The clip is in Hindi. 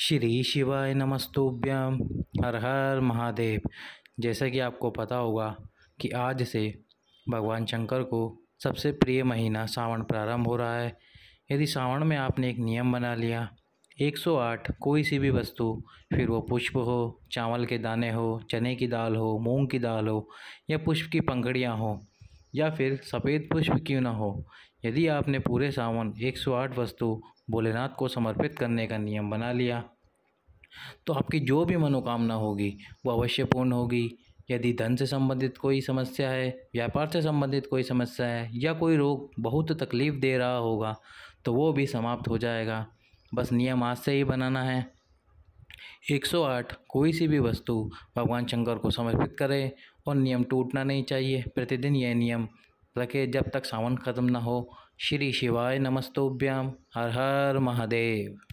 श्री शिवाय नमस्तुभ्यम हर हर महादेव जैसा कि आपको पता होगा कि आज से भगवान शंकर को सबसे प्रिय महीना सावन प्रारंभ हो रहा है यदि सावन में आपने एक नियम बना लिया 108 कोई सी भी वस्तु फिर वो पुष्प हो चावल के दाने हो चने की दाल हो मूंग की दाल हो या पुष्प की पंखड़ियाँ हो या फिर सफ़ेद पुष्प क्यों ना हो यदि आपने पूरे सावन 108 वस्तु भोलेनाथ को समर्पित करने का नियम बना लिया तो आपकी जो भी मनोकामना होगी वो अवश्य पूर्ण होगी यदि धन से संबंधित कोई समस्या है व्यापार से संबंधित कोई समस्या है या कोई रोग बहुत तकलीफ़ दे रहा होगा तो वो भी समाप्त हो जाएगा बस नियम आज से ही बनाना है 108 कोई सी भी वस्तु भगवान शंकर को समर्पित करें और नियम टूटना नहीं चाहिए प्रतिदिन यह नियम रखे जब तक सावन ख़त्म ना हो श्री शिवाय नमस्तोभ्याम हर हर महादेव